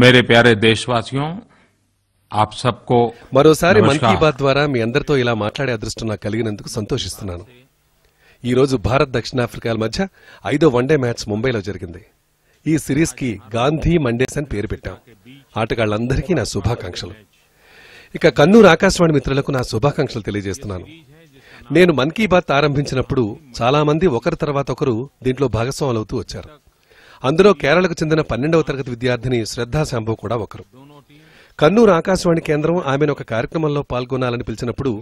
మేరే ప్యారే దేశవాసియం ఆప్ సబ్కో మరోసారి మన్ key bath ద్వారా మీ అందరితో ఇలా మాట్లాడే అదృష్టం నాకు కలిగినందుకు సంతోషిస్తున్నాను ఈ రోజు భారత్ దక్షిణాఫ్రికా మధ్య ఐదో వన్డే మ్యాచ్ ముంబైలో జరిగింది ఈ సిరీస్ కి గాంధీ మండేస్ అని పేరు పెట్టాం ఆటగాళ్ళందరికీ నా శుభాకాంక్షలు ఇక కన్నూరు ఆకాశవాణి మిత్రులకు నా శుభాకాంక్షలు తెలియజేస్తున్నాను నేను మన్ కీ బాత్ ఆరంభించినప్పుడు చాలా మంది ఒకరి తర్వాత ఒకరు దీంట్లో భాగస్వాములవుతూ వచ్చారు అందులో కేరళకు చెందిన పన్నెండవ తరగతి విద్యార్థిని శ్రద్ధా శాంభు కూడా ఒకరు కన్నూరు ఆకాశవాణి కేంద్రం ఆమెను ఒక కార్యక్రమంలో పాల్గొనాలని పిలిచినప్పుడు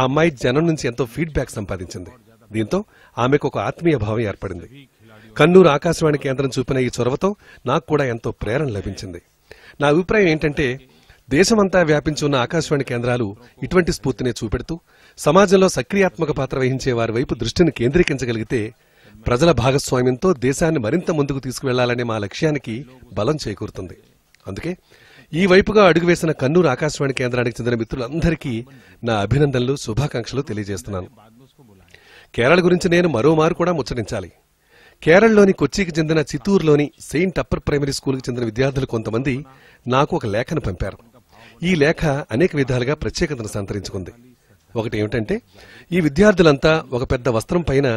ఆ అమ్మాయి జనం నుంచి ఎంతో ఫీడ్బ్యాక్ సంపాదించింది దీంతో ఆమెకు ఒక ఆత్మీయ భావం ఏర్పడింది కన్నూరు ఆకాశవాణి కేంద్రం చూపిన ఈ చొరవతో నాకు కూడా ఎంతో ప్రేరణ లభించింది నా అభిప్రాయం ఏంటంటే దేశమంతా వ్యాపించి ఉన్న ఆకాశవాణి కేంద్రాలు ఇటువంటి స్ఫూర్తిని చూపెడుతూ సమాజంలో సక్రియాత్మక పాత్ర వహించే వారి వైపు దృష్టిని కేంద్రీకరించగలిగితే ప్రజల భాగస్వామ్యంతో దేశాన్ని మరింత ముందుకు తీసుకువెళ్లాలనే మా లక్ష్యానికి బలం చేకూరుతుంది అందుకే ఈ వైపుగా అడుగువేసిన కన్నూరు ఆకాశవాణి కేంద్రానికి చెందిన మిత్రులందరికీ నా అభినందనలు శుభాకాంక్షలు తెలియజేస్తున్నాను కేరళ గురించి నేను మరోమారు కూడా ముచ్చరించాలి కేరళలోని కొచ్చికి చెందిన చిత్తూరులోని సెయింట్ అప్పర్ ప్రైమరీ స్కూల్కి చెందిన విద్యార్థులు కొంతమంది నాకు ఒక లేఖను పంపారు ఈ లేఖ అనేక విధాలుగా ప్రత్యేకతను సంతరించుకుంది ఒకటి ఏమిటంటే ఈ విద్యార్థులంతా ఒక పెద్ద వస్త్రం పైన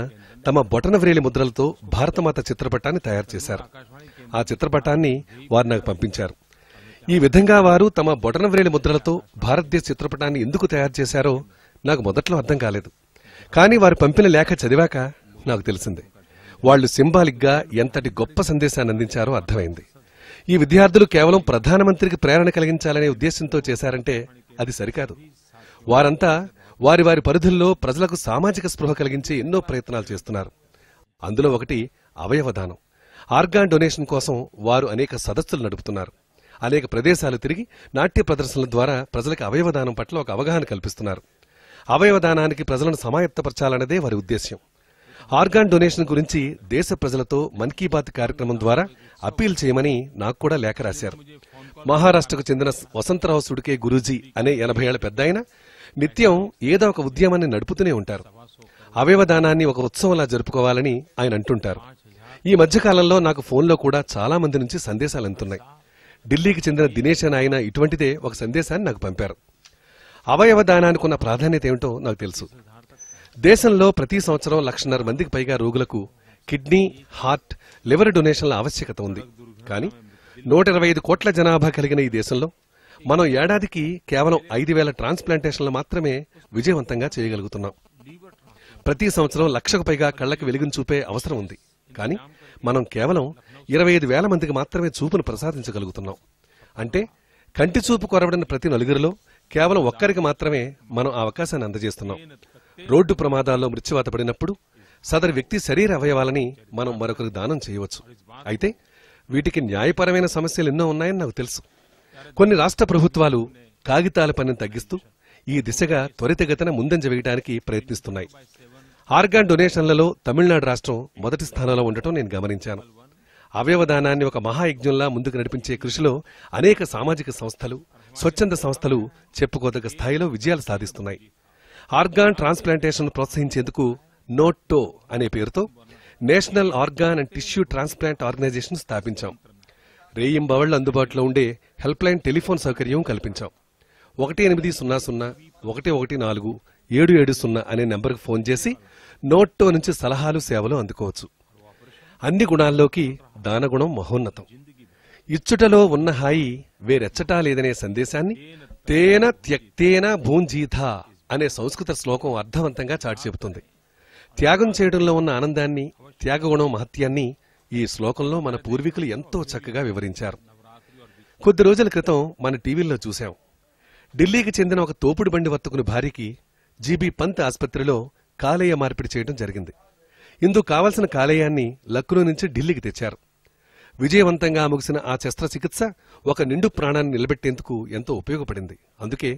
తమ బొటన వ్రేలి ముద్రలతో భారతమాత చిత్రపటాన్ని తయారు చేశారు ఆ చిత్రపటాన్ని వారు నాకు పంపించారు ఈ విధంగా వారు తమ బొటన వ్రేలి ముద్రలతో భారతదేశ చిత్రపటాన్ని ఎందుకు తయారు చేశారో నాకు మొదట్లో అర్థం కాలేదు కానీ వారు పంపిన లేఖ చదివాక నాకు తెలిసింది వాళ్ళు సింబాలిక్గా ఎంతటి గొప్ప సందేశాన్ని అందించారో అర్థమైంది ఈ విద్యార్థులు కేవలం ప్రధానమంత్రికి ప్రేరణ కలిగించాలనే ఉద్దేశంతో చేశారంటే అది సరికాదు వారంతా వారి వారి పరిధుల్లో ప్రజలకు సామాజిక స్పృహ కలిగించి ఎన్నో ప్రయత్నాలు చేస్తున్నారు అందులో ఒకటి అవయవదానం ఆర్గాన్ డొనేషన్ కోసం వారు అనేక సదస్సులు నడుపుతున్నారు అనేక ప్రదేశాలు తిరిగి నాట్య ప్రదర్శనల ద్వారా ప్రజలకు అవయవదానం పట్ల ఒక అవగాహన కల్పిస్తున్నారు అవయవదానానికి ప్రజలను సమాయత్తపరచాలన్నదే వారి ఉద్దేశ్యం ఆర్గాన్ డొనేషన్ గురించి దేశ ప్రజలతో మన్ కీ బాత్ కార్యక్రమం ద్వారా అప్పీల్ చేయమని నాకు కూడా లేఖ రాశారు మహారాష్ట్రకు చెందిన వసంతరావు సుడికే గురూజీ అనే ఎనభై ఏళ్ల పెద్ద నిత్యం ఏదో ఒక ఉద్యమాన్ని నడుపుతూనే ఉంటారు అవయవదానాన్ని ఒక ఉత్సవంలా జరుపుకోవాలని ఆయన అంటుంటారు ఈ మధ్యకాలంలో నాకు ఫోన్లో కూడా చాలా మంది నుంచి సందేశాలు అందుతున్నాయి ఢిల్లీకి చెందిన దినేష్ అని ఆయన ఇటువంటిదే ఒక సందేశాన్ని నాకు పంపారు అవయవ దానానికి ఉన్న ప్రాధాన్యత ఏమిటో నాకు తెలుసు దేశంలో ప్రతి సంవత్సరం లక్షన్నర మందికి పైగా రోగులకు కిడ్నీ హార్ట్ లివర్ డొనేషన్ల ఆవశ్యకత ఉంది కానీ నూట ఇరవై ఐదు కోట్ల జనాభా కలిగిన ఈ దేశంలో మనం ఏడాదికి కేవలం ఐదు వేల ట్రాన్స్ప్లాంటేషన్లు మాత్రమే విజయవంతంగా చేయగలుగుతున్నాం ప్రతి సంవత్సరం లక్షకు పైగా కళ్ళకు వెలుగును చూపే అవసరం ఉంది కానీ మనం కేవలం ఇరవై ఐదు వేల మందికి మాత్రమే చూపును ప్రసాదించగలుగుతున్నాం అంటే కంటి చూపు కొరవడిన ప్రతి నలుగురిలో కేవలం ఒక్కరికి మాత్రమే మనం ఆ అవకాశాన్ని అందజేస్తున్నాం రోడ్డు ప్రమాదాల్లో మృత్యువాత పడినప్పుడు సదరు వ్యక్తి శరీర అవయవాలని మనం మరొకరికి దానం చేయవచ్చు అయితే వీటికి న్యాయపరమైన సమస్యలు ఎన్నో ఉన్నాయని నాకు తెలుసు కొన్ని రాష్ట్ర ప్రభుత్వాలు కాగితాల పనిని తగ్గిస్తూ ఈ దిశగా త్వరితగతిన ముందంజ వేయడానికి ప్రయత్నిస్తున్నాయి ఆర్గాన్ డొనేషన్లలో తమిళనాడు రాష్ట్రం మొదటి స్థానంలో ఉండటం నేను గమనించాను అవయవదానాన్ని ఒక మహాయజ్ఞంలా ముందుకు నడిపించే కృషిలో అనేక సామాజిక సంస్థలు స్వచ్ఛంద సంస్థలు చెప్పుకోదగ్గ స్థాయిలో విజయాలు సాధిస్తున్నాయి ఆర్గాన్ ట్రాన్స్ప్లాంటేషన్ ప్రోత్సహించేందుకు నోటో అనే పేరుతో national organ and tissue transplant organisation స్థాపించాం రేయింబవళ్లు అందుబాటులో ఉండే హెల్ప్లైన్ టెలిఫోన్ సౌకర్యం కల్పించాం ఒకటి ఎనిమిది సున్నా సున్నా ఒకటి ఒకటి నాలుగు ఏడు ఏడు సున్నా అనే నెంబర్కు ఫోన్ చేసి నోట్టో నుంచి సలహాలు సేవలు అందుకోవచ్చు అన్ని గుణాల్లోకి దానగుణం మహోన్నతం ఇచ్చుటలో ఉన్న హాయి వేరెచ్చటా లేదనే సందేశాన్ని తేన త్యక్తేన భూంజీథ అనే సంస్కృత శ్లోకం అర్థవంతంగా చాటి చెబుతుంది త్యాగం చేయడంలో ఉన్న ఆనందాన్ని త్యాగగుణం మహత్యాన్ని ఈ శ్లోకంలో మన పూర్వీకులు ఎంతో చక్కగా వివరించారు కొద్ది రోజుల క్రితం మన టీవీల్లో చూశాం ఢిల్లీకి చెందిన ఒక తోపుడు బండి వత్తుకుని భార్యకి జీబీ పంత్ ఆసుపత్రిలో కాలేయ మార్పిడి చేయడం జరిగింది ఇందుకు కావలసిన కాలేయాన్ని లక్నో నుంచి ఢిల్లీకి తెచ్చారు విజయవంతంగా ముగిసిన ఆ శస్త్రచికిత్స ఒక నిండు ప్రాణాన్ని నిలబెట్టేందుకు ఎంతో ఉపయోగపడింది అందుకే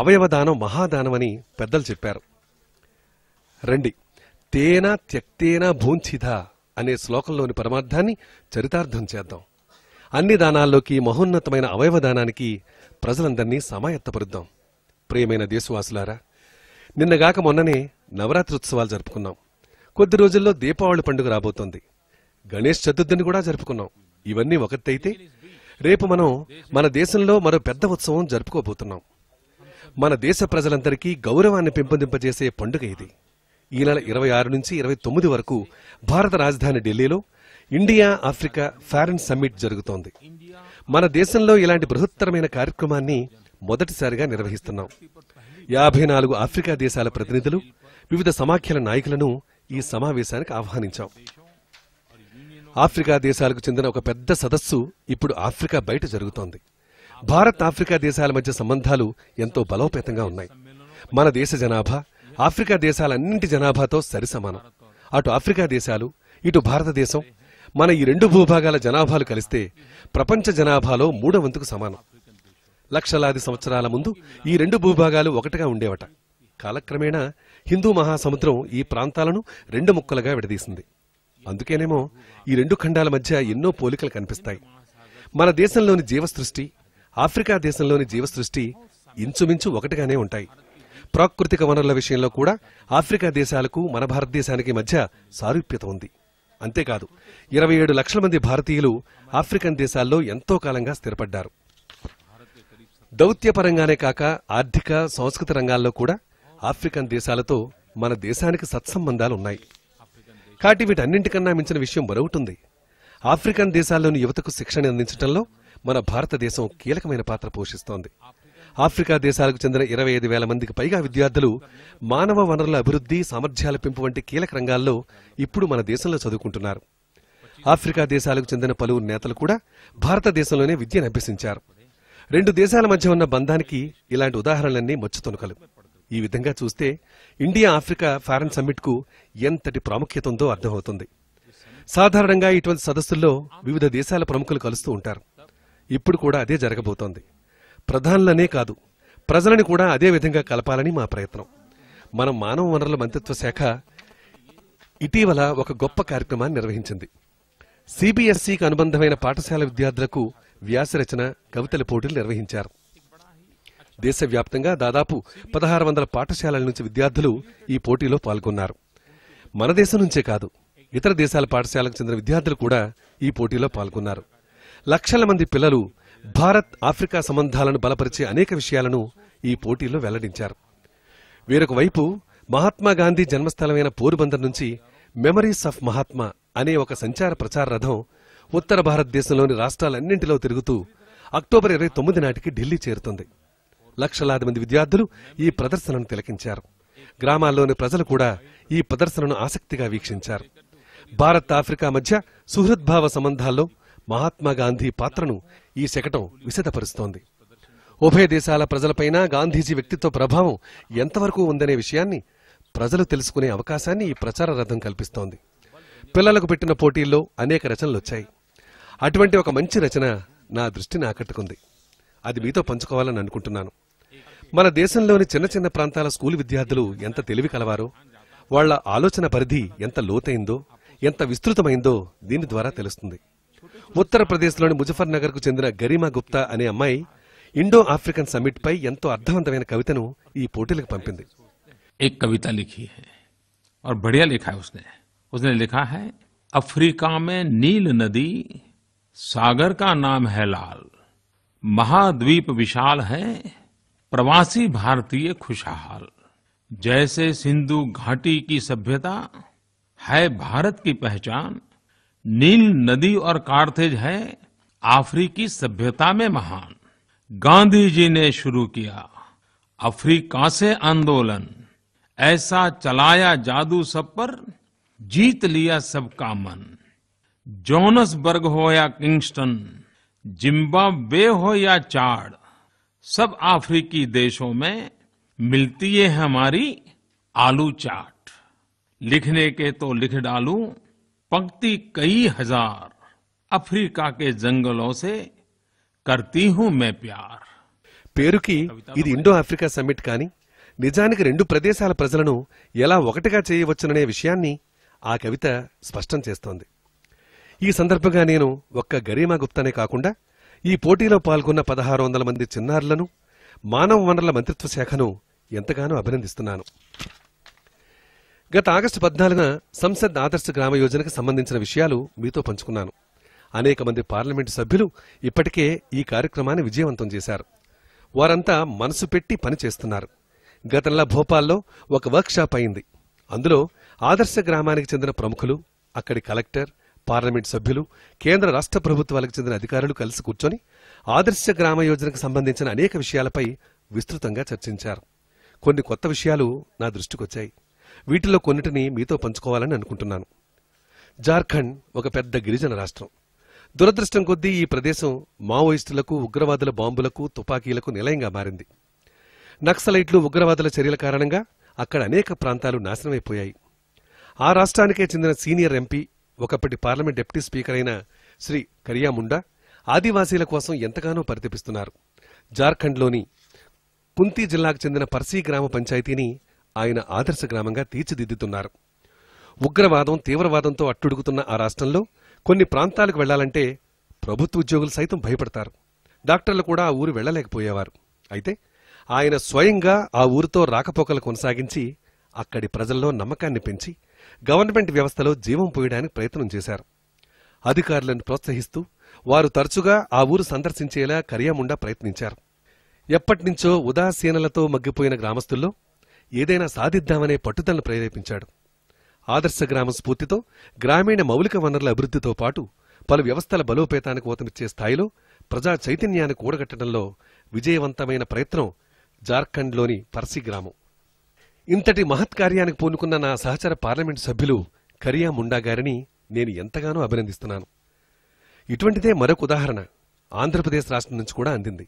అవయవదానం మహాదానమని పెద్దలు చెప్పారు రండి తేన త్యక్తేన భూంఛిధ అనే శ్లోకంలోని పరమార్థాన్ని చరితార్థం చేద్దాం అన్ని దానాల్లోకి మహోన్నతమైన అవయవ దానానికి ప్రజలందరినీ సమాయత్తపరుద్దాం ప్రియమైన దేశవాసులారా నిన్నగాక మొన్ననే ఉత్సవాలు జరుపుకున్నాం కొద్ది రోజుల్లో దీపావళి పండుగ రాబోతోంది గణేష్ చతుర్థిని కూడా జరుపుకున్నాం ఇవన్నీ ఒకటైతే రేపు మనం మన దేశంలో మరో పెద్ద ఉత్సవం జరుపుకోబోతున్నాం మన దేశ ప్రజలందరికీ గౌరవాన్ని పెంపొందింపజేసే పండుగ ఇది ఈ నెల ఇరవై ఆరు నుంచి ఇరవై తొమ్మిది వరకు భారత రాజధాని ఢిల్లీలో ఇండియా ఆఫ్రికా ఫారెన్ సమ్మిట్ జరుగుతోంది మన దేశంలో ఇలాంటి బృహత్తరమైన కార్యక్రమాన్ని మొదటిసారిగా నిర్వహిస్తున్నాం యాభై నాలుగు ఆఫ్రికా దేశాల ప్రతినిధులు వివిధ సమాఖ్యల నాయకులను ఈ సమావేశానికి ఆహ్వానించాం ఆఫ్రికా దేశాలకు చెందిన ఒక పెద్ద సదస్సు ఇప్పుడు ఆఫ్రికా బయట జరుగుతోంది భారత్ ఆఫ్రికా దేశాల మధ్య సంబంధాలు ఎంతో బలోపేతంగా ఉన్నాయి మన దేశ జనాభా ఆఫ్రికా దేశాలన్నింటి జనాభాతో సరిసమానం అటు ఆఫ్రికా దేశాలు ఇటు భారతదేశం మన ఈ రెండు భూభాగాల జనాభాలు కలిస్తే ప్రపంచ జనాభాలో మూడవంతుకు సమానం లక్షలాది సంవత్సరాల ముందు ఈ రెండు భూభాగాలు ఒకటిగా ఉండేవట కాలక్రమేణా హిందూ మహాసముద్రం ఈ ప్రాంతాలను రెండు ముక్కలుగా విడదీసింది అందుకేనేమో ఈ రెండు ఖండాల మధ్య ఎన్నో పోలికలు కనిపిస్తాయి మన దేశంలోని జీవసృష్టి ఆఫ్రికా దేశంలోని జీవసృష్టి ఇంచుమించు ఒకటిగానే ఉంటాయి ప్రాకృతిక వనరుల విషయంలో కూడా ఆఫ్రికా దేశాలకు మన భారతదేశానికి మధ్య సారూప్యత ఉంది అంతేకాదు ఇరవై ఏడు లక్షల మంది భారతీయులు ఆఫ్రికన్ దేశాల్లో ఎంతో కాలంగా స్థిరపడ్డారు దౌత్యపరంగానే కాక ఆర్థిక సంస్కృతి రంగాల్లో కూడా ఆఫ్రికన్ దేశాలతో మన దేశానికి సత్సంబంధాలున్నాయి కాటి వీటన్నింటికన్నా మించిన విషయం మరొకటుంది ఆఫ్రికన్ దేశాల్లోని యువతకు శిక్షణ అందించడంలో మన భారతదేశం కీలకమైన పాత్ర పోషిస్తోంది ఆఫ్రికా దేశాలకు చెందిన ఇరవై ఐదు వేల మందికి పైగా విద్యార్థులు మానవ వనరుల అభివృద్ధి సామర్థ్యాల పెంపు వంటి కీలక రంగాల్లో ఇప్పుడు మన దేశంలో చదువుకుంటున్నారు ఆఫ్రికా దేశాలకు చెందిన పలువురు నేతలు కూడా భారతదేశంలోనే విద్యను అభ్యసించారు రెండు దేశాల మధ్య ఉన్న బంధానికి ఇలాంటి ఉదాహరణలన్నీ మచ్చుతునకలు ఈ విధంగా చూస్తే ఇండియా ఆఫ్రికా ఫారెన్ సమ్మిట్కు ఎంతటి ప్రాముఖ్యత ఉందో అర్థమవుతుంది సాధారణంగా ఇటువంటి సదస్సుల్లో వివిధ దేశాల ప్రముఖులు కలుస్తూ ఉంటారు ఇప్పుడు కూడా అదే జరగబోతోంది ప్రధానులనే కాదు ప్రజలని కూడా అదే విధంగా కలపాలని మా ప్రయత్నం మన మానవ వనరుల మంత్రిత్వ శాఖ ఇటీవల ఒక గొప్ప కార్యక్రమాన్ని నిర్వహించింది సిబిఎస్ఈకి అనుబంధమైన పాఠశాల విద్యార్థులకు వ్యాసరచన కవితల పోటీలు నిర్వహించారు దేశవ్యాప్తంగా దాదాపు పదహారు వందల పాఠశాలల నుంచి విద్యార్థులు ఈ పోటీలో పాల్గొన్నారు మన దేశం నుంచే కాదు ఇతర దేశాల పాఠశాలకు చెందిన విద్యార్థులు కూడా ఈ పోటీలో పాల్గొన్నారు లక్షల మంది పిల్లలు భారత్ ఆఫ్రికా సంబంధాలను బలపరిచే అనేక విషయాలను ఈ పోటీలో వెల్లడించారు వేరొక వైపు మహాత్మాగాంధీ జన్మస్థలమైన పోరుబందర్ నుంచి మెమరీస్ ఆఫ్ మహాత్మా అనే ఒక సంచార ప్రచార రథం ఉత్తర భారతదేశంలోని రాష్ట్రాలన్నింటిలో తిరుగుతూ అక్టోబర్ ఇరవై తొమ్మిది నాటికి ఢిల్లీ చేరుతుంది లక్షలాది మంది విద్యార్థులు ఈ ప్రదర్శనను తిలకించారు గ్రామాల్లోని ప్రజలు కూడా ఈ ప్రదర్శనను ఆసక్తిగా వీక్షించారు భారత్ ఆఫ్రికా మధ్య సుహృద్భావ సంబంధాల్లో మహాత్మాగాంధీ పాత్రను ఈ శకటం విశదపరుస్తోంది ఉభయ దేశాల ప్రజలపైన గాంధీజీ వ్యక్తిత్వ ప్రభావం ఎంతవరకు ఉందనే విషయాన్ని ప్రజలు తెలుసుకునే అవకాశాన్ని ఈ ప్రచార రథం కల్పిస్తోంది పిల్లలకు పెట్టిన పోటీల్లో అనేక రచనలు వచ్చాయి అటువంటి ఒక మంచి రచన నా దృష్టిని ఆకట్టుకుంది అది మీతో పంచుకోవాలని అనుకుంటున్నాను మన దేశంలోని చిన్న చిన్న ప్రాంతాల స్కూల్ విద్యార్థులు ఎంత తెలివి కలవారో వాళ్ల ఆలోచన పరిధి ఎంత లోతైందో ఎంత విస్తృతమైందో దీని ద్వారా తెలుస్తుంది ఉత్తర ప్రదేశ్లోని ముజఫర్నగర్కు చెందిన గరిమా గుప్తా అనే అమ్మాయి ఇండో ఆఫ్రికన్ సమ్మిట్ పై ఎంతో అర్థవంతమైన కవితను ఈ పోటీలకు పంపింది एक कविता लिखी है और बढ़िया लिखा है उसने उसने लिखा है अफ्रीका में नील नदी सागर का नाम है लाल महाद्वीप विशाल है प्रवासी भारतीय खुशहाल जैसे सिंधु घाटी की सभ्यता है भारत की पहचान नील नदी और कार्थेज है अफ्रीकी सभ्यता में महान गांधी जी ने शुरू किया अफ्रीका से आंदोलन ऐसा चलाया जादू सब पर जीत लिया सबका मन जोनसबर्ग हो या किंगस्टन जिम्बाब्वे हो या चाड सब अफ्रीकी देशों में मिलती है हमारी आलू चाट लिखने के तो लिख डालू पंक्ति कई हजार అఫ్రికా కే జంగలో సే కర్తీ హూ మే ప్యార్ పేరుకి ఇది ఇండో ఆఫ్రికా సమ్మిట్ కానీ నిజానికి రెండు ప్రదేశాల ప్రజలను ఎలా ఒకటిగా చేయవచ్చుననే విషయాన్ని ఆ కవిత స్పష్టం చేస్తోంది ఈ సందర్భంగా నేను ఒక్క గరీమా గుప్తానే కాకుండా ఈ పోటీలో పాల్గొన్న పదహారు వందల మంది చిన్నారులను మానవ వనరుల మంత్రిత్వ శాఖను ఎంతగానో అభినందిస్తున్నాను గత ఆగస్టు పద్నాలుగున సంసద్ ఆదర్శ గ్రామ యోజనకు సంబంధించిన విషయాలు మీతో పంచుకున్నాను అనేక మంది పార్లమెంటు సభ్యులు ఇప్పటికే ఈ కార్యక్రమాన్ని విజయవంతం చేశారు వారంతా మనసు పెట్టి పనిచేస్తున్నారు గతంలో భోపాల్లో ఒక వర్క్షాప్ అయింది అందులో ఆదర్శ గ్రామానికి చెందిన ప్రముఖులు అక్కడి కలెక్టర్ పార్లమెంట్ సభ్యులు కేంద్ర రాష్ట్ర ప్రభుత్వాలకు చెందిన అధికారులు కలిసి కూర్చొని ఆదర్శ గ్రామ యోజనకు సంబంధించిన అనేక విషయాలపై విస్తృతంగా చర్చించారు కొన్ని కొత్త విషయాలు నా దృష్టికొచ్చాయి వీటిలో కొన్నిటిని మీతో పంచుకోవాలని అనుకుంటున్నాను జార్ఖండ్ ఒక పెద్ద గిరిజన రాష్ట్రం దురదృష్టం కొద్దీ ఈ ప్రదేశం మావోయిస్టులకు ఉగ్రవాదుల బాంబులకు తుపాకీలకు నిలయంగా మారింది నక్సలైట్లు ఉగ్రవాదుల చర్యల కారణంగా అక్కడ అనేక ప్రాంతాలు నాశనమైపోయాయి ఆ రాష్ట్రానికే చెందిన సీనియర్ ఎంపీ ఒకప్పటి పార్లమెంట్ డిప్యూటీ స్పీకర్ అయిన శ్రీ కరియాముండా ఆదివాసీల కోసం ఎంతగానో పరితపిస్తున్నారు జార్ఖండ్లోని కుంతి జిల్లాకు చెందిన పర్సీ గ్రామ పంచాయతీని ఆయన ఆదర్శ గ్రామంగా తీర్చిదిద్దుతున్నారు ఉగ్రవాదం తీవ్రవాదంతో అట్టుడుగుతున్న ఆ రాష్ట్రంలో కొన్ని ప్రాంతాలకు వెళ్లాలంటే ప్రభుత్వ ఉద్యోగులు సైతం భయపడతారు డాక్టర్లు కూడా ఆ ఊరు వెళ్లలేకపోయేవారు అయితే ఆయన స్వయంగా ఆ ఊరితో రాకపోకలు కొనసాగించి అక్కడి ప్రజల్లో నమ్మకాన్ని పెంచి గవర్నమెంట్ వ్యవస్థలో జీవం పోయడానికి ప్రయత్నం చేశారు అధికారులను ప్రోత్సహిస్తూ వారు తరచుగా ఆ ఊరు సందర్శించేలా కరియాముండా ప్రయత్నించారు ఎప్పటినుంచో ఉదాసీనలతో మగ్గిపోయిన గ్రామస్తుల్లో ఏదైనా సాధిద్దామనే పట్టుదలను ప్రేరేపించాడు ఆదర్శ గ్రామ స్ఫూర్తితో గ్రామీణ మౌలిక వనరుల అభివృద్ధితో పాటు పలు వ్యవస్థల బలోపేతానికి ఊతమిచ్చే స్థాయిలో ప్రజా చైతన్యాన్ని కూడగట్టడంలో విజయవంతమైన ప్రయత్నం జార్ఖండ్లోని పర్సి గ్రామం ఇంతటి మహత్కార్యానికి పూనుకున్న నా సహచర పార్లమెంటు సభ్యులు కరియా ముండా గారిని నేను ఎంతగానో అభినందిస్తున్నాను ఇటువంటిదే మరొక ఉదాహరణ ఆంధ్రప్రదేశ్ రాష్ట్రం నుంచి కూడా అందింది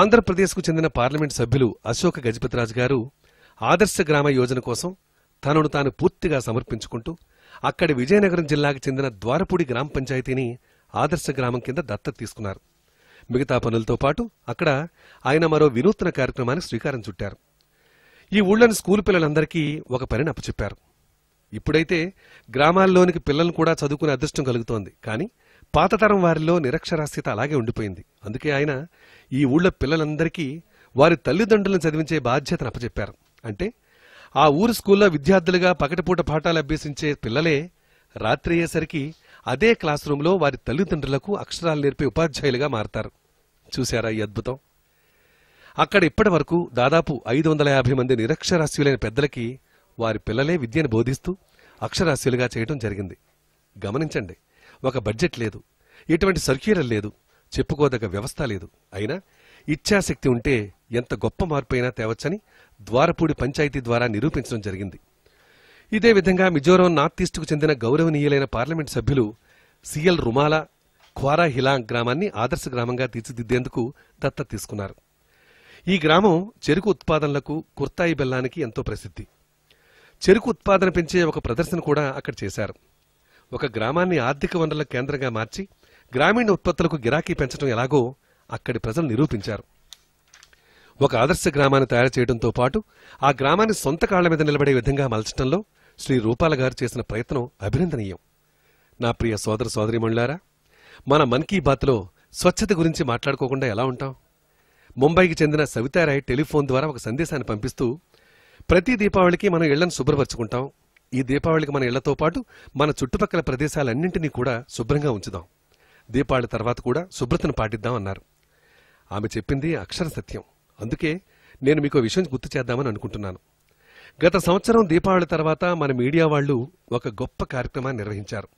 ఆంధ్రప్రదేశ్కు చెందిన పార్లమెంటు సభ్యులు అశోక గజపతిరాజు గారు ఆదర్శ గ్రామ యోజన కోసం తనను తాను పూర్తిగా సమర్పించుకుంటూ అక్కడి విజయనగరం జిల్లాకు చెందిన ద్వారపూడి గ్రామ పంచాయతీని ఆదర్శ గ్రామం కింద దత్తత తీసుకున్నారు మిగతా పనులతో పాటు అక్కడ ఆయన మరో వినూత్న కార్యక్రమానికి శ్రీకారం చుట్టారు ఈ ఊళ్ళని స్కూల్ పిల్లలందరికీ ఒక పనిని అప్పచెప్పారు ఇప్పుడైతే గ్రామాల్లోనికి పిల్లలను కూడా చదువుకునే అదృష్టం కలుగుతోంది కానీ పాతతరం వారిలో నిరక్షరాస్యత అలాగే ఉండిపోయింది అందుకే ఆయన ఈ ఊళ్ళో పిల్లలందరికీ వారి తల్లిదండ్రులను చదివించే బాధ్యతను అప్పచెప్పారు అంటే ఆ ఊరు స్కూల్లో విద్యార్థులుగా పగటిపూట పాఠాలు అభ్యసించే పిల్లలే రాత్రి అయ్యేసరికి అదే క్లాస్ రూమ్లో వారి తల్లిదండ్రులకు అక్షరాలు నేర్పే ఉపాధ్యాయులుగా మారతారు చూశారా ఈ అద్భుతం అక్కడ ఇప్పటి వరకు దాదాపు ఐదు వందల యాభై మంది నిరక్షరాస్యులైన పెద్దలకి వారి పిల్లలే విద్యను బోధిస్తూ అక్షరాస్యులుగా చేయడం జరిగింది గమనించండి ఒక బడ్జెట్ లేదు ఎటువంటి సర్క్యులర్ లేదు చెప్పుకోదగ్గ వ్యవస్థ లేదు అయినా ఇచ్ఛాశక్తి ఉంటే ఎంత గొప్ప మార్పైనా తేవచ్చని ద్వారపూడి పంచాయతీ ద్వారా నిరూపించడం జరిగింది ఇదే విధంగా మిజోరాం నార్త్ ఈస్ట్కు చెందిన గౌరవనీయులైన పార్లమెంట్ సభ్యులు సిఎల్ రుమాల ఖ్వారా హిలాంగ్ గ్రామాన్ని ఆదర్శ గ్రామంగా తీర్చిదిద్దేందుకు దత్త తీసుకున్నారు ఈ గ్రామం చెరుకు ఉత్పాదనలకు కుర్తాయి బెల్లానికి ఎంతో ప్రసిద్ధి చెరుకు ఉత్పాదన పెంచే ఒక ప్రదర్శన కూడా అక్కడ చేశారు ఒక గ్రామాన్ని ఆర్థిక వనరుల కేంద్రంగా మార్చి గ్రామీణ ఉత్పత్తులకు గిరాకీ పెంచడం ఎలాగో అక్కడి ప్రజలు నిరూపించారు ఒక ఆదర్శ గ్రామాన్ని తయారు చేయడంతో పాటు ఆ గ్రామాన్ని సొంత కాళ్ల మీద నిలబడే విధంగా మలచడంలో శ్రీ రూపాల గారు చేసిన ప్రయత్నం అభినందనీయం నా ప్రియ సోదర సోదరిమణులారా మన మన్ కీ బాత్లో స్వచ్ఛత గురించి మాట్లాడుకోకుండా ఎలా ఉంటాం ముంబైకి చెందిన సవితారాయ్ టెలిఫోన్ ద్వారా ఒక సందేశాన్ని పంపిస్తూ ప్రతి దీపావళికి మనం ఇళ్లను శుభ్రపరచుకుంటాం ఈ దీపావళికి మన ఇళ్లతో పాటు మన చుట్టుపక్కల ప్రదేశాలన్నింటినీ కూడా శుభ్రంగా ఉంచుదాం దీపావళి తర్వాత కూడా శుభ్రతను పాటిద్దాం అన్నారు ఆమె చెప్పింది అక్షర సత్యం అందుకే నేను మీకు విషయం గుర్తు చేద్దామని అనుకుంటున్నాను గత సంవత్సరం దీపావళి తర్వాత మన మీడియా వాళ్ళు ఒక గొప్ప కార్యక్రమాన్ని నిర్వహించారు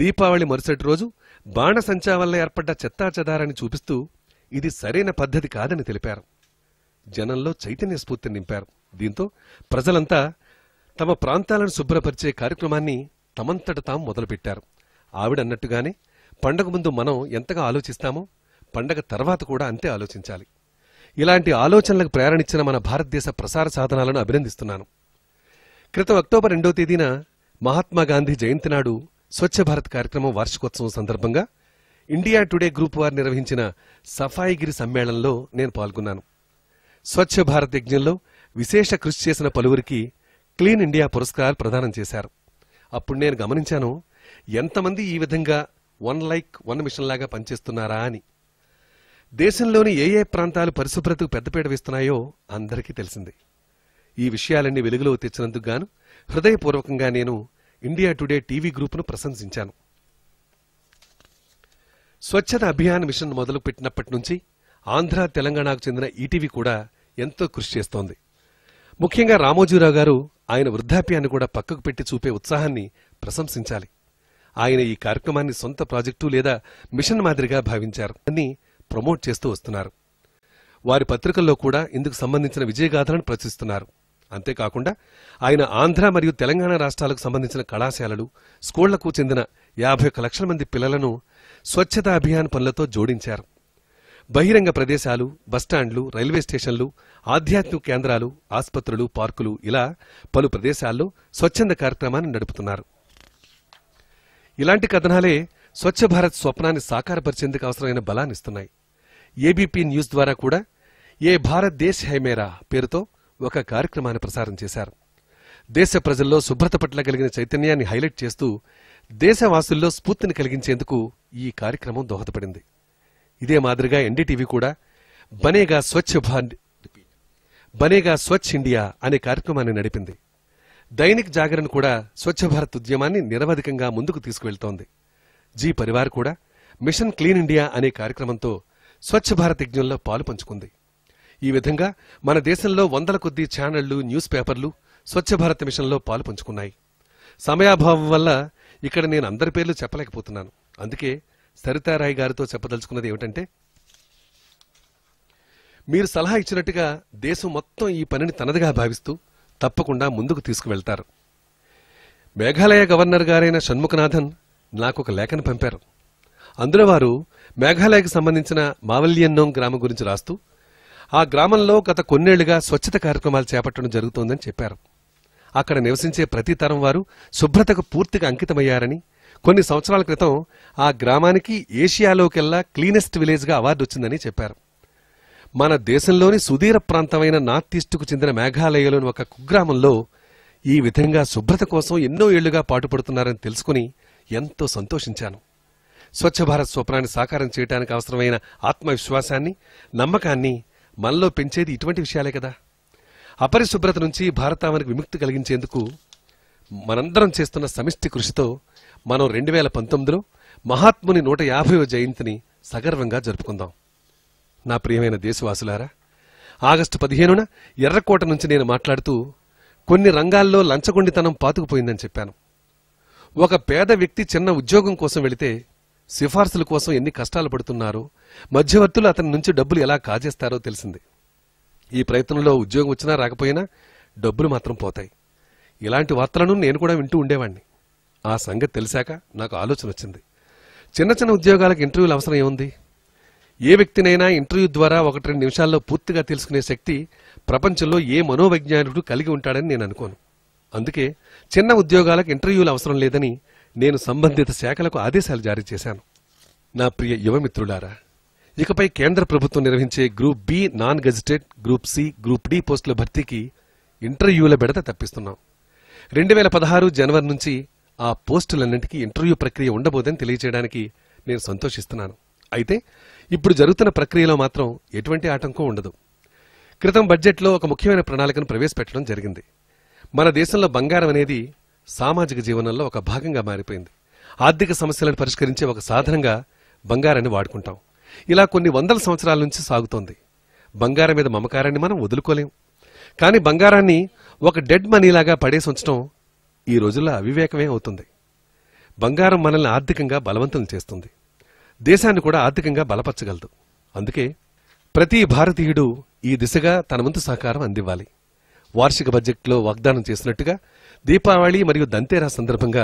దీపావళి మరుసటి రోజు బాణసంచా వల్ల ఏర్పడ్డ చెత్తాచెదారని చూపిస్తూ ఇది సరైన పద్ధతి కాదని తెలిపారు జనంలో చైతన్య స్ఫూర్తిని నింపారు దీంతో ప్రజలంతా తమ ప్రాంతాలను శుభ్రపరిచే కార్యక్రమాన్ని తమంతట తాము మొదలుపెట్టారు ఆవిడన్నట్టుగానే పండగ ముందు మనం ఎంతగా ఆలోచిస్తామో పండగ తర్వాత కూడా అంతే ఆలోచించాలి ఇలాంటి ఆలోచనలకు ప్రేరణిచ్చిన మన భారతదేశ ప్రసార సాధనాలను అభినందిస్తున్నాను క్రితం అక్టోబర్ రెండో తేదీన మహాత్మాగాంధీ జయంతి నాడు స్వచ్ఛ భారత్ కార్యక్రమం వార్షికోత్సవం సందర్భంగా ఇండియా టుడే గ్రూప్ వారు నిర్వహించిన సఫాయిగిరి సమ్మేళనంలో నేను పాల్గొన్నాను స్వచ్ఛ భారత్ యజ్ఞంలో విశేష కృషి చేసిన పలువురికి క్లీన్ ఇండియా పురస్కారాలు ప్రదానం చేశారు అప్పుడు నేను గమనించాను ఎంతమంది ఈ విధంగా వన్ లైక్ వన్ మిషన్ లాగా పనిచేస్తున్నారా అని దేశంలోని ఏ ఏ ప్రాంతాలు పరిశుభ్రతకు పెద్దపీట వేస్తున్నాయో అందరికీ తెలిసింది ఈ విషయాలన్నీ వెలుగులో తెచ్చినందుకు గాను హృదయపూర్వకంగా నేను ఇండియా టుడే టీవీ గ్రూప్ను ప్రశంసించాను స్వచ్ఛత అభియాన్ మిషన్ మొదలుపెట్టినప్పటి నుంచి ఆంధ్ర తెలంగాణకు చెందిన ఈటీవీ కూడా ఎంతో కృషి చేస్తోంది ముఖ్యంగా రామోజీరావు గారు ఆయన వృద్ధాప్యాన్ని కూడా పక్కకు పెట్టి చూపే ఉత్సాహాన్ని ప్రశంసించాలి ఆయన ఈ కార్యక్రమాన్ని సొంత ప్రాజెక్టు లేదా మిషన్ మాదిరిగా భావించారు అని ప్రమోట్ చేస్తూ వస్తున్నారు వారి పత్రికల్లో కూడా ఇందుకు సంబంధించిన విజయగాథలను ప్రచురిస్తున్నారు అంతేకాకుండా ఆయన ఆంధ్ర మరియు తెలంగాణ రాష్ట్రాలకు సంబంధించిన కళాశాలలు స్కూళ్లకు చెందిన యాభై ఒక లక్షల మంది పిల్లలను స్వచ్ఛతా అభియాన్ పనులతో జోడించారు బహిరంగ ప్రదేశాలు బస్టాండ్లు రైల్వే స్టేషన్లు ఆధ్యాత్మిక కేంద్రాలు ఆసుపత్రులు పార్కులు ఇలా పలు ప్రదేశాల్లో స్వచ్ఛంద కార్యక్రమాన్ని నడుపుతున్నారు ఇలాంటి కథనాలే స్వచ్ఛ భారత్ స్వప్నాన్ని సాకారపరిచేందుకు అవసరమైన బలాన్నిస్తున్నాయి ఏబీపీ న్యూస్ ద్వారా కూడా ఏ భారత్ దేశ్ హైమేరా పేరుతో ఒక కార్యక్రమాన్ని ప్రసారం చేశారు దేశ ప్రజల్లో శుభ్రత పట్ల కలిగిన చైతన్యాన్ని హైలైట్ చేస్తూ దేశవాసుల్లో స్ఫూర్తిని కలిగించేందుకు ఈ కార్యక్రమం దోహదపడింది ఇదే మాదిరిగా ఎన్డీటీవీ కూడా బనేగా స్వచ్ఛ బనేగా స్వచ్ఛ ఇండియా అనే కార్యక్రమాన్ని నడిపింది దైనిక్ జాగరణ కూడా స్వచ్ఛ భారత్ ఉద్యమాన్ని నిరవధికంగా ముందుకు తీసుకువెళ్తోంది జీ పరివార్ కూడా మిషన్ క్లీన్ ఇండియా అనే కార్యక్రమంతో స్వచ్ఛ భారత్ యజ్ఞంలో పాలు పంచుకుంది ఈ విధంగా మన దేశంలో వందల కొద్ది ఛానళ్లు న్యూస్ పేపర్లు స్వచ్ఛ భారత్ మిషన్లో పాలు పంచుకున్నాయి సమయాభావం వల్ల ఇక్కడ నేను అందరి పేర్లు చెప్పలేకపోతున్నాను అందుకే సరితారాయ్ గారితో చెప్పదలుచుకున్నది ఏమిటంటే మీరు సలహా ఇచ్చినట్టుగా దేశం మొత్తం ఈ పనిని తనదిగా భావిస్తూ తప్పకుండా ముందుకు తీసుకువెళ్తారు మేఘాలయ గవర్నర్ గారైన షణ్ముఖనాథన్ నాకు ఒక లేఖను పంపారు అందులో వారు మేఘాలయకు సంబంధించిన మావల్యన్నోం గ్రామం గురించి రాస్తూ ఆ గ్రామంలో గత కొన్నేళ్లుగా స్వచ్ఛత కార్యక్రమాలు చేపట్టడం జరుగుతోందని చెప్పారు అక్కడ నివసించే ప్రతి తరం వారు శుభ్రతకు పూర్తిగా అంకితమయ్యారని కొన్ని సంవత్సరాల క్రితం ఆ గ్రామానికి ఏషియాలోకెల్లా క్లీనెస్ట్ విలేజ్గా అవార్డు వచ్చిందని చెప్పారు మన దేశంలోని సుదీర ప్రాంతమైన నార్త్ ఈస్టుకు చెందిన మేఘాలయలోని ఒక కుగ్రామంలో ఈ విధంగా శుభ్రత కోసం ఎన్నో ఏళ్లుగా పాటుపడుతున్నారని తెలుసుకుని ఎంతో సంతోషించాను స్వచ్ఛ భారత్ స్వప్నాన్ని సాకారం చేయడానికి అవసరమైన ఆత్మవిశ్వాసాన్ని నమ్మకాన్ని మనలో పెంచేది ఇటువంటి విషయాలే కదా అపరిశుభ్రత నుంచి భారతావనికి విముక్తి కలిగించేందుకు మనందరం చేస్తున్న సమిష్టి కృషితో మనం రెండు వేల పంతొమ్మిదిలో మహాత్ముని నూట యాభైవ జయంతిని సగర్వంగా జరుపుకుందాం నా ప్రియమైన దేశవాసులారా ఆగస్టు పదిహేనున ఎర్రకోట నుంచి నేను మాట్లాడుతూ కొన్ని రంగాల్లో లంచగొండితనం పాతుకుపోయిందని చెప్పాను ఒక పేద వ్యక్తి చిన్న ఉద్యోగం కోసం వెళితే సిఫార్సుల కోసం ఎన్ని కష్టాలు పడుతున్నారో మధ్యవర్తులు అతని నుంచి డబ్బులు ఎలా కాజేస్తారో తెలిసింది ఈ ప్రయత్నంలో ఉద్యోగం వచ్చినా రాకపోయినా డబ్బులు మాత్రం పోతాయి ఇలాంటి వార్తలను నేను కూడా వింటూ ఉండేవాణ్ణి ఆ సంగతి తెలిసాక నాకు ఆలోచన వచ్చింది చిన్న చిన్న ఉద్యోగాలకు ఇంటర్వ్యూలు అవసరం ఏముంది ఏ వ్యక్తినైనా ఇంటర్వ్యూ ద్వారా ఒకటి రెండు నిమిషాల్లో పూర్తిగా తెలుసుకునే శక్తి ప్రపంచంలో ఏ మనోవైజ్ఞానికుడు కలిగి ఉంటాడని నేను అనుకోను అందుకే చిన్న ఉద్యోగాలకు ఇంటర్వ్యూలు అవసరం లేదని నేను సంబంధిత శాఖలకు ఆదేశాలు జారీ చేశాను నా ప్రియ యువమిత్రులారా ఇకపై కేంద్ర ప్రభుత్వం నిర్వహించే group B non gazetted group C group D పోస్టుల భర్తీకి ఇంటర్వ్యూల బెడత తప్పిస్తున్నాం రెండు వేల పదహారు జనవరి నుంచి ఆ పోస్టులన్నింటికీ ఇంటర్వ్యూ ప్రక్రియ ఉండబోదని తెలియజేయడానికి నేను సంతోషిస్తున్నాను అయితే ఇప్పుడు జరుగుతున్న ప్రక్రియలో మాత్రం ఎటువంటి ఆటంకం ఉండదు క్రితం బడ్జెట్లో ఒక ముఖ్యమైన ప్రణాళికను ప్రవేశపెట్టడం జరిగింది మన దేశంలో బంగారం అనేది సామాజిక జీవనంలో ఒక భాగంగా మారిపోయింది ఆర్థిక సమస్యలను పరిష్కరించే ఒక సాధనంగా బంగారాన్ని వాడుకుంటాం ఇలా కొన్ని వందల సంవత్సరాల నుంచి సాగుతోంది బంగారం మీద మమకారాన్ని మనం వదులుకోలేం కానీ బంగారాన్ని ఒక డెడ్ మనీలాగా పడేసి ఉంచడం ఈ రోజుల్లో అవివేకమే అవుతుంది బంగారం మనల్ని ఆర్థికంగా బలవంతం చేస్తుంది దేశాన్ని కూడా ఆర్థికంగా బలపరచగలదు అందుకే ప్రతి భారతీయుడు ఈ దిశగా తన వంతు సహకారం అందివ్వాలి వార్షిక బడ్జెట్లో వాగ్దానం చేసినట్టుగా దీపావళి మరియు దంతేరా సందర్భంగా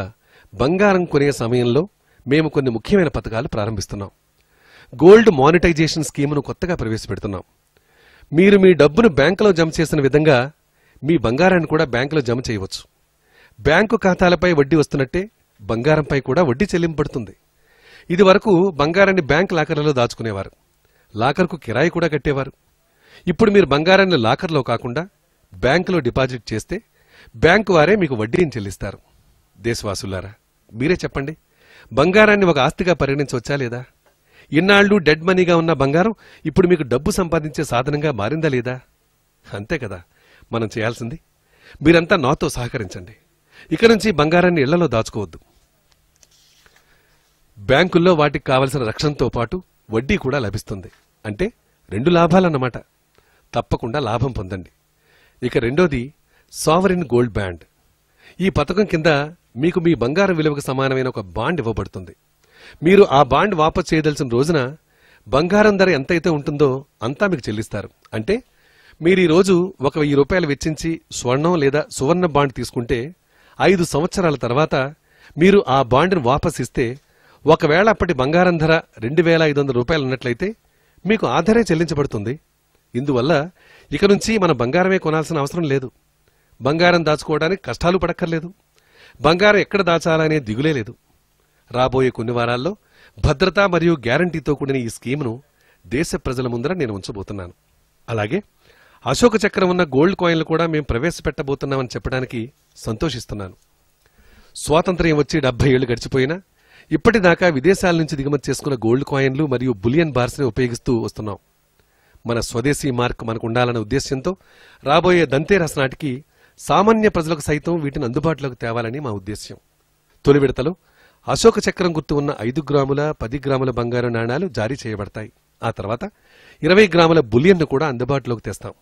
బంగారం కొనే సమయంలో మేము కొన్ని ముఖ్యమైన పథకాలు ప్రారంభిస్తున్నాం గోల్డ్ మానిటైజేషన్ స్కీమును కొత్తగా ప్రవేశపెడుతున్నాం మీరు మీ డబ్బును బ్యాంకులో జమ చేసిన విధంగా మీ బంగారాన్ని కూడా బ్యాంకులో జమ చేయవచ్చు బ్యాంకు ఖాతాలపై వడ్డీ వస్తున్నట్టే బంగారంపై కూడా వడ్డీ చెల్లింపబడుతుంది ఇది వరకు బంగారాన్ని బ్యాంక్ లాకర్లలో దాచుకునేవారు లాకర్కు కిరాయి కూడా కట్టేవారు ఇప్పుడు మీరు బంగారాన్ని లాకర్లో కాకుండా బ్యాంకులో డిపాజిట్ చేస్తే బ్యాంకు వారే మీకు వడ్డీని చెల్లిస్తారు దేశవాసులారా మీరే చెప్పండి బంగారాన్ని ఒక ఆస్తిగా పరిగణించవచ్చా లేదా ఇన్నాళ్ళు డెడ్ మనీగా ఉన్న బంగారం ఇప్పుడు మీకు డబ్బు సంపాదించే సాధనంగా మారిందా లేదా అంతే కదా మనం చేయాల్సింది మీరంతా నాతో సహకరించండి ఇక నుంచి బంగారాన్ని ఇళ్లలో దాచుకోవద్దు బ్యాంకుల్లో వాటికి కావలసిన రక్షణతో పాటు వడ్డీ కూడా లభిస్తుంది అంటే రెండు లాభాలన్నమాట తప్పకుండా లాభం పొందండి ఇక రెండోది సావరిన్ గోల్డ్ బ్యాండ్ ఈ పథకం కింద మీకు మీ బంగారం విలువకు సమానమైన ఒక బాండ్ ఇవ్వబడుతుంది మీరు ఆ బాండ్ వాపస్ చేయదలసిన రోజున బంగారం ధర ఎంతైతే ఉంటుందో అంతా మీకు చెల్లిస్తారు అంటే మీరు ఈరోజు ఒక వెయ్యి రూపాయలు వెచ్చించి స్వర్ణం లేదా సువర్ణ బాండ్ తీసుకుంటే ఐదు సంవత్సరాల తర్వాత మీరు ఆ బాండ్ను వాపస్ ఇస్తే ఒకవేళ అప్పటి బంగారం ధర రెండు వేల ఐదు వందల రూపాయలు ఉన్నట్లయితే మీకు ఆధారే చెల్లించబడుతుంది ఇందువల్ల ఇక నుంచి మన బంగారమే కొనాల్సిన అవసరం లేదు బంగారం దాచుకోవడానికి కష్టాలు పడక్కర్లేదు బంగారం ఎక్కడ దాచాలనే దిగులే లేదు రాబోయే కొన్ని వారాల్లో భద్రత మరియు గ్యారంటీతో కూడిన ఈ స్కీమ్ను దేశ ప్రజల ముందర నేను ఉంచబోతున్నాను అలాగే అశోక చక్రం ఉన్న గోల్డ్ కాయిన్లు కూడా మేము ప్రవేశపెట్టబోతున్నామని చెప్పడానికి సంతోషిస్తున్నాను స్వాతంత్ర్యం వచ్చి డెబ్బై ఏళ్ళు గడిచిపోయినా ఇప్పటిదాకా విదేశాల నుంచి దిగుమతి చేసుకున్న గోల్డ్ కాయిన్లు మరియు బులియన్ బార్స్ని ఉపయోగిస్తూ వస్తున్నాం మన స్వదేశీ మార్క్ మనకు ఉండాలనే ఉద్దేశ్యంతో రాబోయే దంతేరస్ నాటికి సామాన్య ప్రజలకు సైతం వీటిని అందుబాటులోకి తేవాలని మా ఉద్దేశ్యం తొలి విడతలో అశోక చక్రం గుర్తు ఉన్న ఐదు గ్రాముల పది గ్రాముల బంగారు నాణాలు జారీ చేయబడతాయి ఆ తర్వాత ఇరవై గ్రాముల బులియన్ను కూడా అందుబాటులోకి తెస్తాం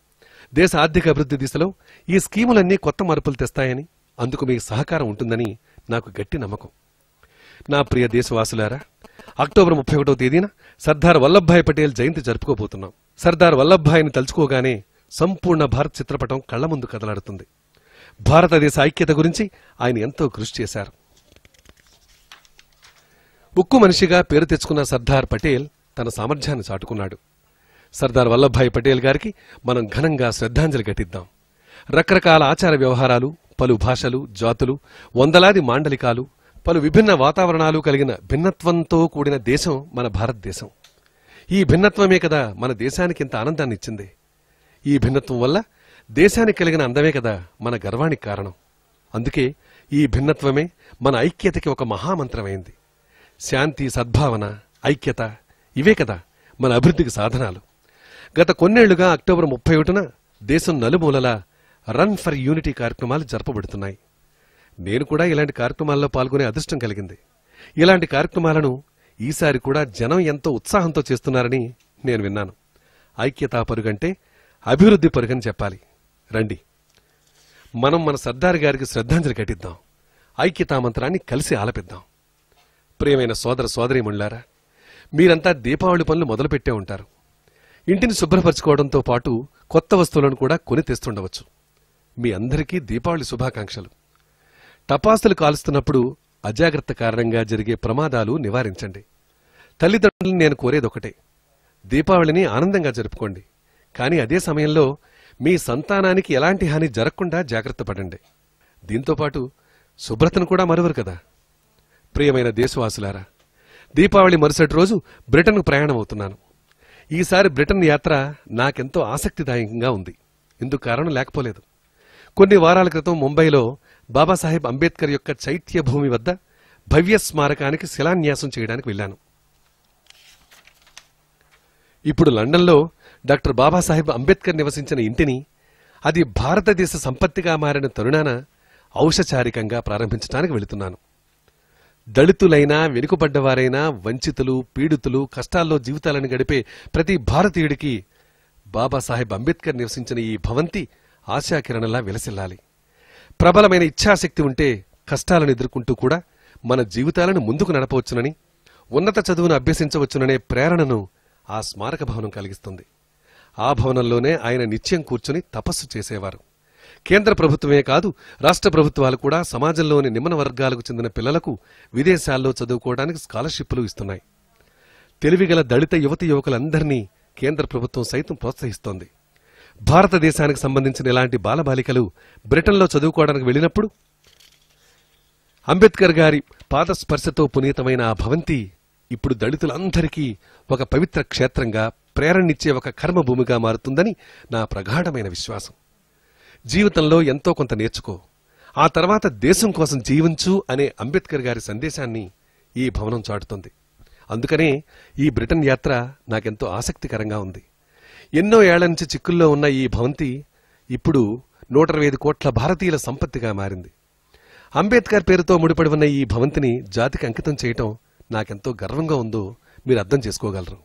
దేశ ఆర్థిక అభివృద్ధి దిశలో ఈ స్కీములన్నీ కొత్త మార్పులు తెస్తాయని అందుకు మీ సహకారం ఉంటుందని నాకు గట్టి నమ్మకం నా ప్రియ దేశవాసులారా అక్టోబర్ ముప్పై ఒకటో తేదీన సర్దార్ వల్లభాయ్ పటేల్ జయంతి జరుపుకోబోతున్నాం సర్దార్ వల్లభాయ్ని తలుచుకోగానే సంపూర్ణ భారత్ చిత్రపటం కళ్ల ముందు కదలాడుతుంది భారతదేశ ఐక్యత గురించి ఆయన ఎంతో కృషి చేశారు ఉక్కు మనిషిగా పేరు తెచ్చుకున్న సర్దార్ పటేల్ తన సామర్థ్యాన్ని చాటుకున్నాడు సర్దార్ వల్లభాయ్ పటేల్ గారికి మనం ఘనంగా శ్రద్ధాంజలి ఘటిద్దాం రకరకాల ఆచార వ్యవహారాలు పలు భాషలు జాతులు వందలాది మాండలికాలు పలు విభిన్న వాతావరణాలు కలిగిన భిన్నత్వంతో కూడిన దేశం మన భారతదేశం ఈ భిన్నత్వమే కదా మన దేశానికి ఇంత ఆనందాన్ని ఇచ్చింది ఈ భిన్నత్వం వల్ల దేశానికి కలిగిన అందమే కదా మన గర్వానికి కారణం అందుకే ఈ భిన్నత్వమే మన ఐక్యతకి ఒక మహామంత్రమైంది శాంతి సద్భావన ఐక్యత ఇవే కదా మన అభివృద్ధికి సాధనాలు గత కొన్నేళ్లుగా అక్టోబర్ ముప్పై ఒకటిన దేశం నలుమూలల రన్ ఫర్ యూనిటీ కార్యక్రమాలు జరపబడుతున్నాయి నేను కూడా ఇలాంటి కార్యక్రమాల్లో పాల్గొనే అదృష్టం కలిగింది ఇలాంటి కార్యక్రమాలను ఈసారి కూడా జనం ఎంతో ఉత్సాహంతో చేస్తున్నారని నేను విన్నాను ఐక్యతా పరుగంటే అభివృద్ధి పరుగని చెప్పాలి రండి మనం మన సర్దార్ గారికి శ్రద్ధాంజలి ఘటిద్దాం ఐక్యతా మంత్రాన్ని కలిసి ఆలపిద్దాం ప్రియమైన సోదర సోదరీమణులారా మీరంతా దీపావళి పనులు మొదలుపెట్టే ఉంటారు ఇంటిని శుభ్రపరచుకోవడంతో పాటు కొత్త వస్తువులను కూడా కొని తెస్తుండవచ్చు మీ అందరికీ దీపావళి శుభాకాంక్షలు టపాసులు కాలుస్తున్నప్పుడు అజాగ్రత్త కారణంగా జరిగే ప్రమాదాలు నివారించండి తల్లిదండ్రులను నేను కోరేదొకటే దీపావళిని ఆనందంగా జరుపుకోండి కానీ అదే సమయంలో మీ సంతానానికి ఎలాంటి హాని జరగకుండా జాగ్రత్త పడండి దీంతోపాటు శుభ్రతను కూడా మరువరు కదా ప్రియమైన దేశవాసులారా దీపావళి మరుసటి రోజు బ్రిటన్కు ప్రయాణం అవుతున్నాను ఈసారి బ్రిటన్ యాత్ర నాకెంతో ఆసక్తిదాయకంగా ఉంది ఇందుకు కారణం లేకపోలేదు కొన్ని వారాల క్రితం ముంబైలో బాబాసాహెబ్ అంబేద్కర్ యొక్క చైత్య భూమి వద్ద భవ్య స్మారకానికి శిలాన్యాసం చేయడానికి వెళ్ళాను ఇప్పుడు లండన్లో డాక్టర్ బాబాసాహెబ్ అంబేద్కర్ నివసించిన ఇంటిని అది భారతదేశ సంపత్తిగా మారిన తరుణాన ఔషచారికంగా ప్రారంభించడానికి వెళుతున్నాను దళితులైనా వెనుకబడ్డవారైనా వంచితులు పీడితులు కష్టాల్లో జీవితాలను గడిపే ప్రతి భారతీయుడికి బాబాసాహెబ్ అంబేద్కర్ నివసించిన ఈ భవంతి ఆశాకిరణలా విలసిల్లాలి ప్రబలమైన ఇచ్ఛాశక్తి ఉంటే కష్టాలను ఎదుర్కొంటూ కూడా మన జీవితాలను ముందుకు నడపవచ్చునని ఉన్నత చదువును అభ్యసించవచ్చుననే ప్రేరణను ఆ స్మారక భవనం కలిగిస్తుంది ఆ భవనంలోనే ఆయన నిత్యం కూర్చుని తపస్సు చేసేవారు కేంద్ర ప్రభుత్వమే కాదు రాష్ట్ర ప్రభుత్వాలు కూడా సమాజంలోని నిమ్మన వర్గాలకు చెందిన పిల్లలకు విదేశాల్లో చదువుకోవడానికి స్కాలర్షిప్లు ఇస్తున్నాయి తెలివిగల దళిత యువతి యువకులందరినీ కేంద్ర ప్రభుత్వం సైతం ప్రోత్సహిస్తోంది భారతదేశానికి సంబంధించిన ఇలాంటి బాలబాలికలు బ్రిటన్లో చదువుకోవడానికి వెళ్ళినప్పుడు అంబేద్కర్ గారి పాదస్పర్శతో పునీతమైన ఆ భవంతి ఇప్పుడు దళితులందరికీ ఒక పవిత్ర క్షేత్రంగా ప్రేరణనిచ్చే ఒక కర్మభూమిగా మారుతుందని నా ప్రగాఢమైన విశ్వాసం జీవితంలో ఎంతో కొంత నేర్చుకో ఆ తర్వాత దేశం కోసం జీవించు అనే అంబేద్కర్ గారి సందేశాన్ని ఈ భవనం చాటుతుంది అందుకనే ఈ బ్రిటన్ యాత్ర నాకెంతో ఆసక్తికరంగా ఉంది ఎన్నో ఏళ్ల నుంచి చిక్కుల్లో ఉన్న ఈ భవంతి ఇప్పుడు నూట ఐదు కోట్ల భారతీయుల సంపత్తిగా మారింది అంబేద్కర్ పేరుతో ముడిపడి ఉన్న ఈ భవంతిని జాతికి అంకితం చేయటం నాకెంతో గర్వంగా ఉందో మీరు అర్థం చేసుకోగలరు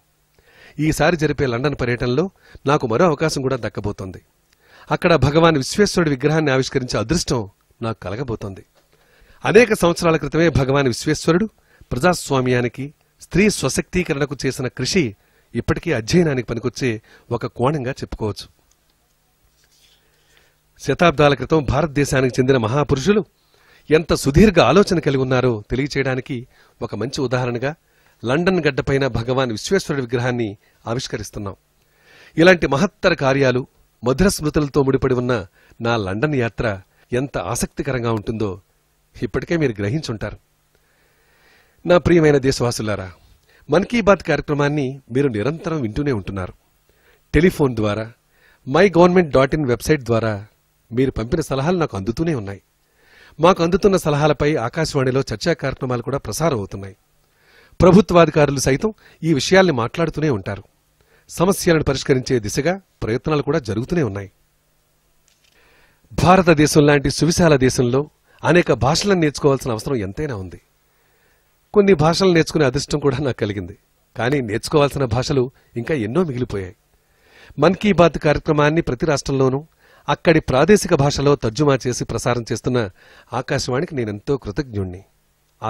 ఈసారి జరిపే లండన్ పర్యటనలో నాకు మరో అవకాశం కూడా దక్కబోతోంది అక్కడ భగవాన్ విశ్వేశ్వరుడి విగ్రహాన్ని ఆవిష్కరించే అదృష్టం నాకు కలగబోతోంది అనేక సంవత్సరాల క్రితమే భగవాన్ విశ్వేశ్వరుడు ప్రజాస్వామ్యానికి స్త్రీ స్వశక్తీకరణకు చేసిన కృషి ఇప్పటికీ అధ్యయనానికి పనికొచ్చే ఒక కోణంగా చెప్పుకోవచ్చు శతాబ్దాల క్రితం భారతదేశానికి చెందిన మహాపురుషులు ఎంత సుదీర్ఘ ఆలోచన కలిగి ఉన్నారో తెలియచేయడానికి ఒక మంచి ఉదాహరణగా లండన్ గడ్డపైన భగవాన్ విశ్వేశ్వరుడి విగ్రహాన్ని ఆవిష్కరిస్తున్నాం ఇలాంటి మహత్తర కార్యాలు మధుర స్మృతులతో ముడిపడి ఉన్న నా లండన్ యాత్ర ఎంత ఆసక్తికరంగా ఉంటుందో ఇప్పటికే మీరు గ్రహించుంటారు నా ప్రియమైన దేశవాసులారా మన్ కీ బాత్ కార్యక్రమాన్ని మీరు నిరంతరం వింటూనే ఉంటున్నారు టెలిఫోన్ ద్వారా my government dot in website ద్వారా మీరు పంపిన సలహాలు నాకు అందుతూనే ఉన్నాయి మాకు అందుతున్న సలహాలపై ఆకాశవాణిలో చర్చా కార్యక్రమాలు కూడా ప్రసారం అవుతున్నాయి ప్రభుత్వాధికారులు సైతం ఈ విషయాల్ని మాట్లాడుతూనే ఉంటారు సమస్యలను పరిష్కరించే దిశగా ప్రయత్నాలు కూడా జరుగుతూనే ఉన్నాయి భారతదేశం లాంటి సువిశాల దేశంలో అనేక భాషలను నేర్చుకోవాల్సిన అవసరం ఎంతైనా ఉంది కొన్ని భాషలు నేర్చుకునే అదృష్టం కూడా నాకు కలిగింది కానీ నేర్చుకోవాల్సిన భాషలు ఇంకా ఎన్నో మిగిలిపోయాయి మన్ కీ బాత్ కార్యక్రమాన్ని ప్రతి రాష్ట్రంలోనూ అక్కడి ప్రాదేశిక భాషలో తర్జుమా చేసి ప్రసారం చేస్తున్న ఆకాశవాణికి నేనెంతో కృతజ్ఞుణ్ణి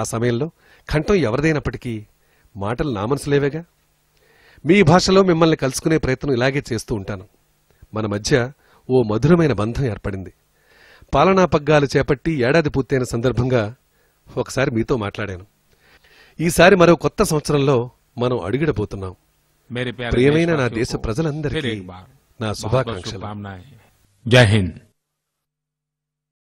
ఆ సమయంలో కంఠం ఎవరిదైనప్పటికీ మాటలు నా మనసులేవేగా మీ భాషలో మిమ్మల్ని కలుసుకునే ప్రయత్నం ఇలాగే చేస్తూ ఉంటాను మన మధ్య ఓ మధురమైన బంధం ఏర్పడింది పాలనా పగ్గాలు చేపట్టి ఏడాది పూర్తయిన సందర్భంగా ఒకసారి మీతో మాట్లాడాను ఈసారి మరో కొత్త సంవత్సరంలో మనం అడుగిడబోతున్నాం ప్రియమైన నా దేశ ప్రజలందరికీ నా శుభాకాంక్షలు जय हिंद